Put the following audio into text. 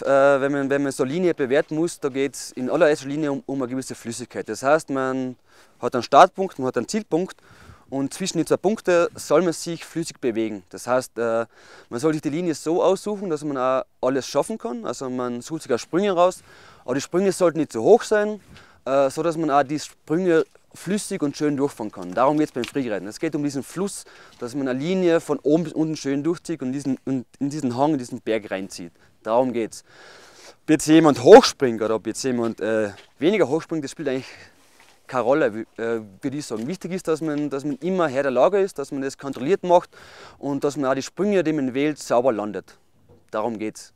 Kraftstoff, äh, wenn, man, wenn man so eine Linie bewerten muss, da geht es in allererster Linie um, um, eine gewisse Flüssigkeit. Das heißt, man hat einen Startpunkt, man hat einen Zielpunkt und zwischen den zwei Punkten soll man sich flüssig bewegen. Das heißt, äh, man soll sich die Linie so aussuchen, dass man auch alles schaffen kann. Also man sucht sich auch Sprünge raus, aber die Sprünge sollten nicht zu hoch sein, äh, so man auch die Sprünge flüssig und schön durchfahren kann. Darum geht es beim Freeriden. Es geht um diesen Fluss, dass man eine Linie von oben bis unten schön durchzieht und, diesen, und in diesen Hang, in diesen Berg reinzieht. Darum geht es. Ob jetzt jemand hochspringt oder ob jetzt jemand äh, weniger hochspringt, das spielt eigentlich keine Rolle, äh, würde ich sagen. Wichtig ist, dass man, dass man immer Herr der Lage ist, dass man das kontrolliert macht und dass man auch die Sprünge, die man wählt, sauber landet. Darum geht's.